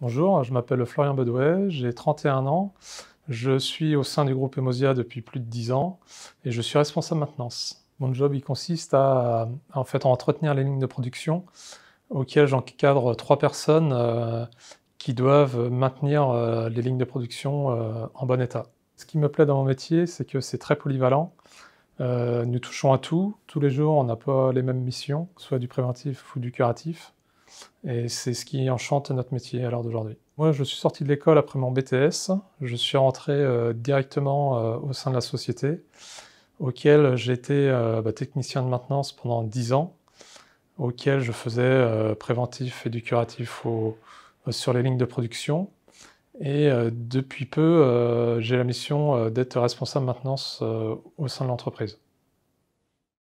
Bonjour, je m'appelle Florian Bedouet, j'ai 31 ans, je suis au sein du groupe Emosia depuis plus de 10 ans et je suis responsable maintenance. Mon job consiste à, fait, entretenir les lignes de production auxquelles j'encadre trois personnes euh, qui doivent maintenir euh, les lignes de production euh, en bon état. Ce qui me plaît dans mon métier, c'est que c'est très polyvalent. nous touchons à tout. Tous les jours, on n'a pas les mêmes missions, soit du préventif ou du curatif. Et c'est ce qui enchante notre métier à l'heure d'aujourd'hui. Moi, je suis sorti de l'école après mon BTS. Je suis rentré euh, directement euh, au sein de la société, auquel j'étais été euh, bah, technicien de maintenance pendant 10 ans, auquel je faisais préventif et du curatif sur les lignes de production. Et depuis peu, j'ai la mission d'être responsable maintenance au sein de l'entreprise.